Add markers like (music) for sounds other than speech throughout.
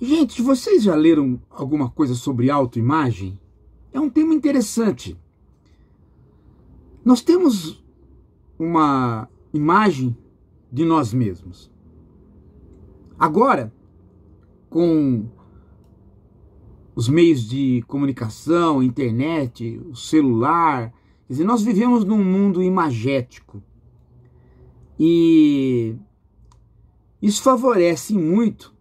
Gente, vocês já leram alguma coisa sobre autoimagem? É um tema interessante. Nós temos uma imagem de nós mesmos. Agora, com os meios de comunicação, internet, o celular, quer dizer, nós vivemos num mundo imagético. E isso favorece muito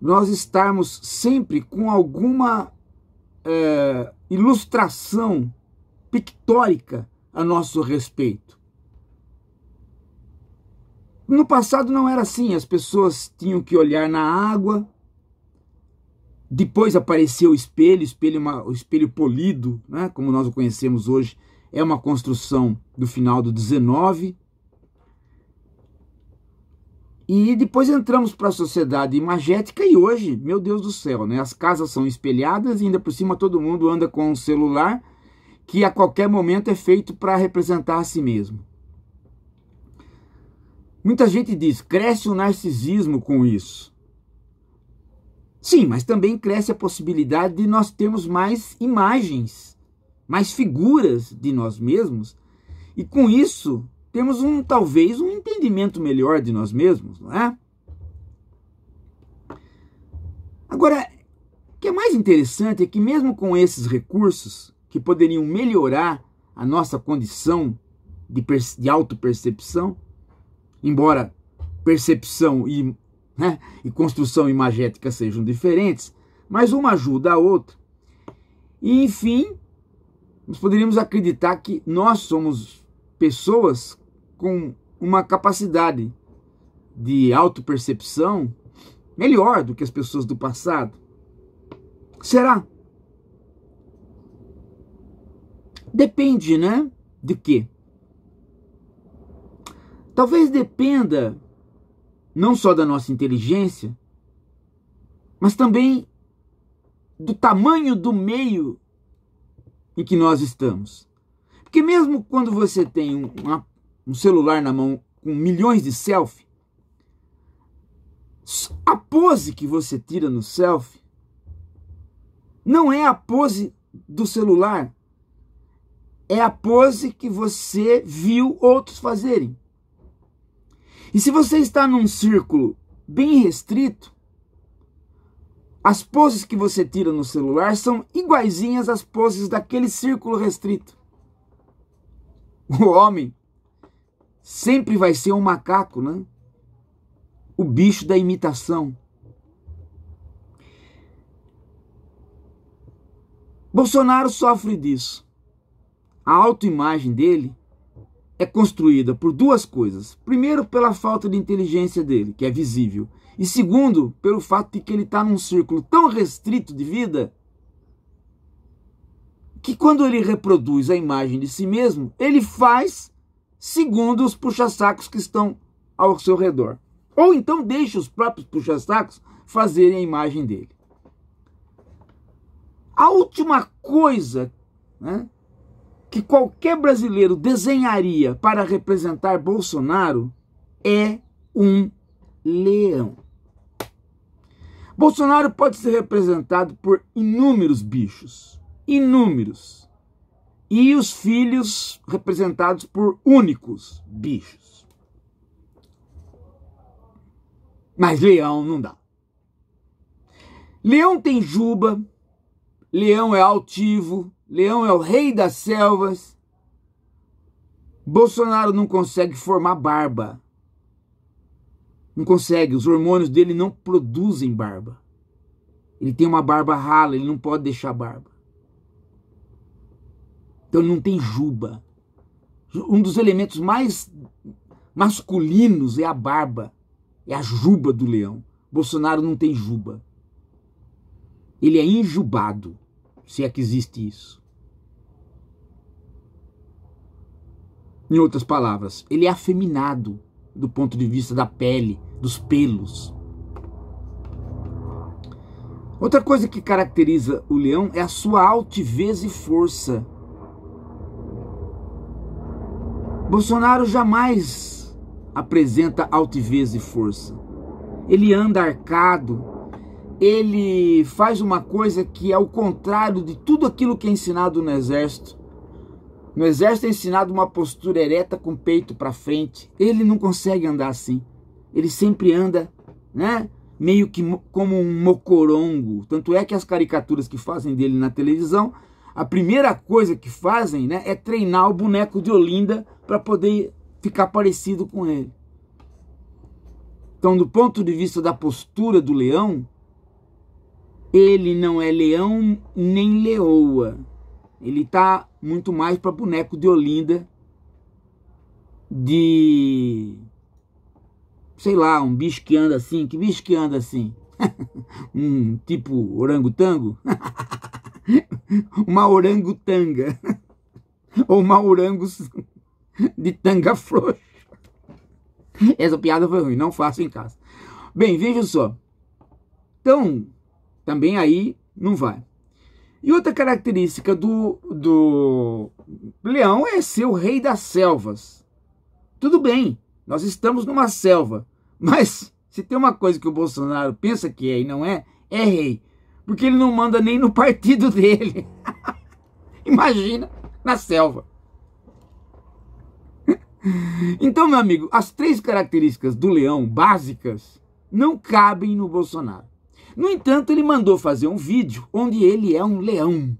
nós estarmos sempre com alguma é, ilustração pictórica a nosso respeito. No passado não era assim, as pessoas tinham que olhar na água, depois apareceu o espelho, espelho é uma, o espelho polido, né, como nós o conhecemos hoje, é uma construção do final do 19, e depois entramos para a sociedade imagética e hoje, meu Deus do céu, né? As casas são espelhadas e ainda por cima todo mundo anda com um celular que a qualquer momento é feito para representar a si mesmo. Muita gente diz, cresce o narcisismo com isso. Sim, mas também cresce a possibilidade de nós termos mais imagens, mais figuras de nós mesmos, e com isso temos um talvez um entendimento melhor de nós mesmos, não é? Agora, o que é mais interessante é que mesmo com esses recursos que poderiam melhorar a nossa condição de, de autopercepção, embora percepção e, né, e construção imagética sejam diferentes, mas uma ajuda a outra. E, enfim, nós poderíamos acreditar que nós somos pessoas com uma capacidade de autopercepção melhor do que as pessoas do passado? Será? Depende, né? De quê? Talvez dependa não só da nossa inteligência, mas também do tamanho do meio em que nós estamos. Porque mesmo quando você tem um, uma, um celular na mão com milhões de selfie, a pose que você tira no selfie não é a pose do celular, é a pose que você viu outros fazerem. E se você está num círculo bem restrito, as poses que você tira no celular são iguaizinhas às poses daquele círculo restrito o homem sempre vai ser um macaco, né? O bicho da imitação. Bolsonaro sofre disso. A autoimagem dele é construída por duas coisas. Primeiro, pela falta de inteligência dele, que é visível. E segundo, pelo fato de que ele está num círculo tão restrito de vida que quando ele reproduz a imagem de si mesmo, ele faz segundo os puxa-sacos que estão ao seu redor. Ou então deixa os próprios puxa-sacos fazerem a imagem dele. A última coisa né, que qualquer brasileiro desenharia para representar Bolsonaro é um leão. Bolsonaro pode ser representado por inúmeros bichos inúmeros, e os filhos representados por únicos bichos. Mas leão não dá. Leão tem juba, leão é altivo, leão é o rei das selvas. Bolsonaro não consegue formar barba. Não consegue, os hormônios dele não produzem barba. Ele tem uma barba rala, ele não pode deixar barba. Então ele não tem juba. Um dos elementos mais masculinos é a barba, é a juba do leão. Bolsonaro não tem juba. Ele é injubado, se é que existe isso. Em outras palavras, ele é afeminado do ponto de vista da pele, dos pelos. Outra coisa que caracteriza o leão é a sua altivez e força Bolsonaro jamais apresenta altivez e força. Ele anda arcado, ele faz uma coisa que é o contrário de tudo aquilo que é ensinado no exército. No exército é ensinado uma postura ereta com o peito para frente. Ele não consegue andar assim. Ele sempre anda, né? Meio que como um mocorongo. Tanto é que as caricaturas que fazem dele na televisão a primeira coisa que fazem né, é treinar o boneco de Olinda para poder ficar parecido com ele. Então, do ponto de vista da postura do leão, ele não é leão nem leoa. Ele está muito mais para boneco de Olinda, de. sei lá, um bicho que anda assim. Que bicho que anda assim? (laughs) um tipo orangotango? (laughs) (laughs) uma orangutanga, (laughs) ou uma orangos (laughs) de tanga frouxa. Essa piada foi ruim, não faço em casa. Bem, veja só. Então, também aí não vai. E outra característica do, do leão é ser o rei das selvas. Tudo bem, nós estamos numa selva, mas se tem uma coisa que o Bolsonaro pensa que é e não é, é rei porque ele não manda nem no partido (laughs) dele. Imagina na selva. Então, meu amigo, as três características do leão básicas não cabem no Bolsonaro. No entanto, ele mandou fazer um vídeo onde ele é um leão.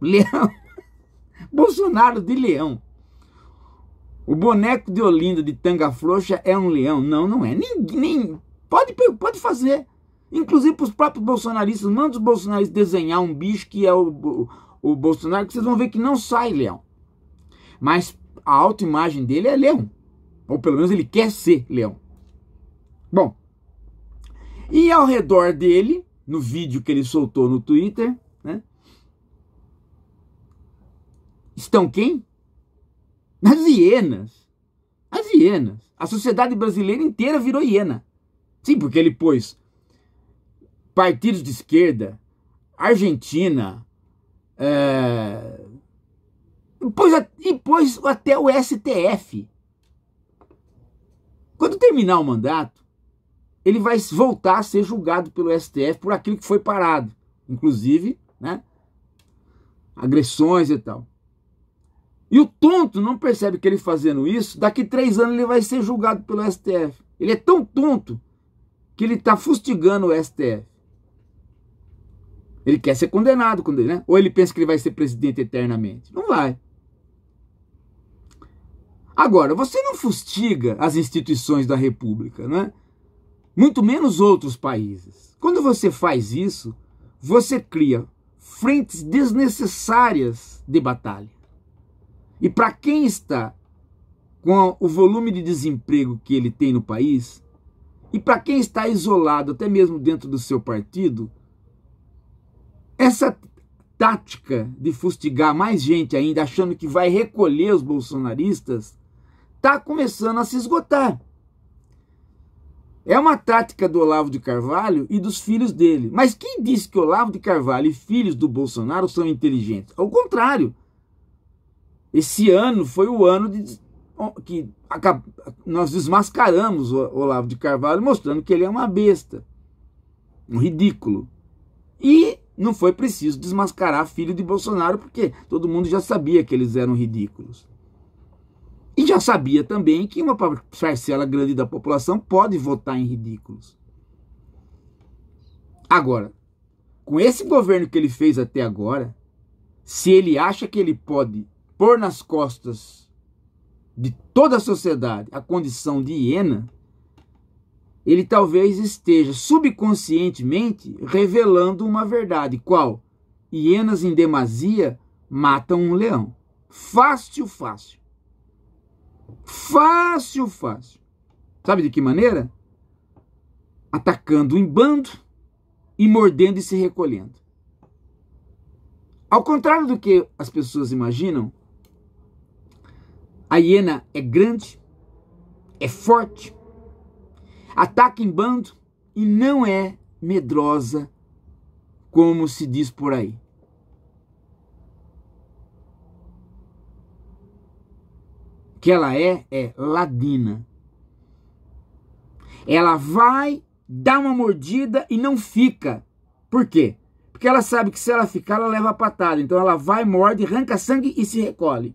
Leão. (laughs) Bolsonaro de leão. O boneco de Olinda de tanga frouxa é um leão? Não, não é. nem pode, pode fazer. Inclusive para os próprios bolsonaristas, manda os bolsonaristas desenhar um bicho que é o, o, o Bolsonaro, que vocês vão ver que não sai leão. Mas a autoimagem dele é leão. Ou pelo menos ele quer ser leão. Bom, e ao redor dele, no vídeo que ele soltou no Twitter, né? Estão quem? As hienas. As hienas. A sociedade brasileira inteira virou hiena. Sim, porque ele pôs partidos de esquerda, Argentina, é, e pôs até o STF. Quando terminar o mandato, ele vai voltar a ser julgado pelo STF por aquilo que foi parado, inclusive, né? Agressões e tal. E o tonto não percebe que ele fazendo isso, daqui três anos ele vai ser julgado pelo STF. Ele é tão tonto que ele está fustigando o STF. Ele quer ser condenado, né? Ou ele pensa que ele vai ser presidente eternamente? Não vai. Agora, você não fustiga as instituições da República, né? Muito menos outros países. Quando você faz isso, você cria frentes desnecessárias de batalha. E para quem está com o volume de desemprego que ele tem no país, e para quem está isolado até mesmo dentro do seu partido, essa tática de fustigar mais gente ainda, achando que vai recolher os bolsonaristas, está começando a se esgotar. É uma tática do Olavo de Carvalho e dos filhos dele. Mas quem disse que Olavo de Carvalho e filhos do Bolsonaro são inteligentes? Ao contrário. Esse ano foi o ano de, que nós desmascaramos o Olavo de Carvalho, mostrando que ele é uma besta, um ridículo. E não foi preciso desmascarar filho de Bolsonaro, porque todo mundo já sabia que eles eram ridículos. E já sabia também que uma parcela grande da população pode votar em ridículos. Agora, com esse governo que ele fez até agora, se ele acha que ele pode pôr nas costas de toda a sociedade a condição de hiena, ele talvez esteja subconscientemente revelando uma verdade, qual hienas em demasia matam um leão. Fácil, fácil. Fácil, fácil. Sabe de que maneira? Atacando em bando e mordendo e se recolhendo. Ao contrário do que as pessoas imaginam, a hiena é grande, é forte, ataca em bando e não é medrosa como se diz por aí. que ela é é ladina. Ela vai dar uma mordida e não fica. Por quê? Porque ela sabe que se ela ficar, ela leva a patada. Então ela vai, morde, arranca sangue e se recolhe.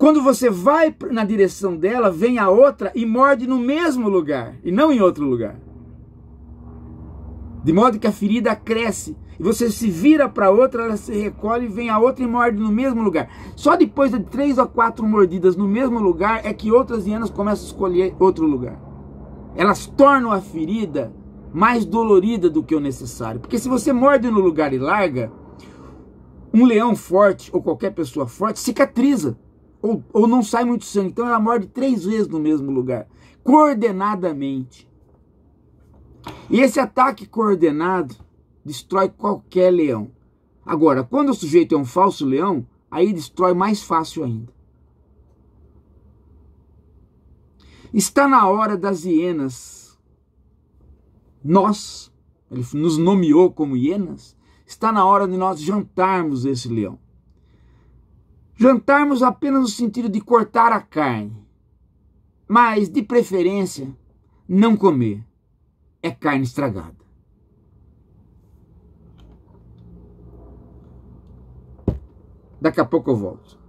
Quando você vai na direção dela, vem a outra e morde no mesmo lugar e não em outro lugar. De modo que a ferida cresce e você se vira para outra, ela se recolhe, vem a outra e morde no mesmo lugar. Só depois de três ou quatro mordidas no mesmo lugar é que outras hienas começam a escolher outro lugar. Elas tornam a ferida mais dolorida do que o necessário, porque se você morde no lugar e larga, um leão forte ou qualquer pessoa forte cicatriza ou, ou não sai muito sangue. Então ela morde três vezes no mesmo lugar, coordenadamente. E esse ataque coordenado destrói qualquer leão. Agora, quando o sujeito é um falso leão, aí destrói mais fácil ainda. Está na hora das hienas. Nós, ele nos nomeou como hienas, está na hora de nós jantarmos esse leão. Jantarmos apenas no sentido de cortar a carne, mas de preferência não comer. É carne estragada. Daqui a pouco eu volto.